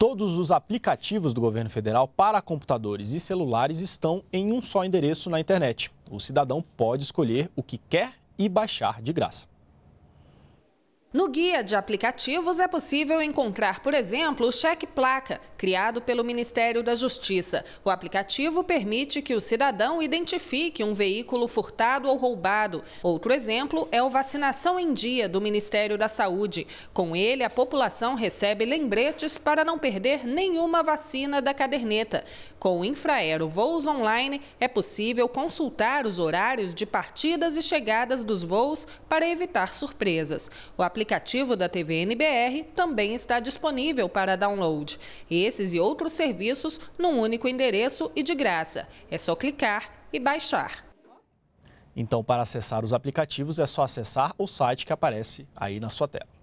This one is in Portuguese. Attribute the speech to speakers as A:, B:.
A: Todos os aplicativos do governo federal para computadores e celulares estão em um só endereço na internet. O cidadão pode escolher o que quer e baixar de graça.
B: No guia de aplicativos é possível encontrar, por exemplo, o cheque placa, criado pelo Ministério da Justiça. O aplicativo permite que o cidadão identifique um veículo furtado ou roubado. Outro exemplo é o Vacinação em Dia, do Ministério da Saúde. Com ele, a população recebe lembretes para não perder nenhuma vacina da caderneta. Com o Infraero Voos Online, é possível consultar os horários de partidas e chegadas dos voos para evitar surpresas. O aplicativo da TV NBR também está disponível para download. Esses e outros serviços num único endereço e de graça. É só clicar e baixar.
A: Então, para acessar os aplicativos, é só acessar o site que aparece aí na sua tela.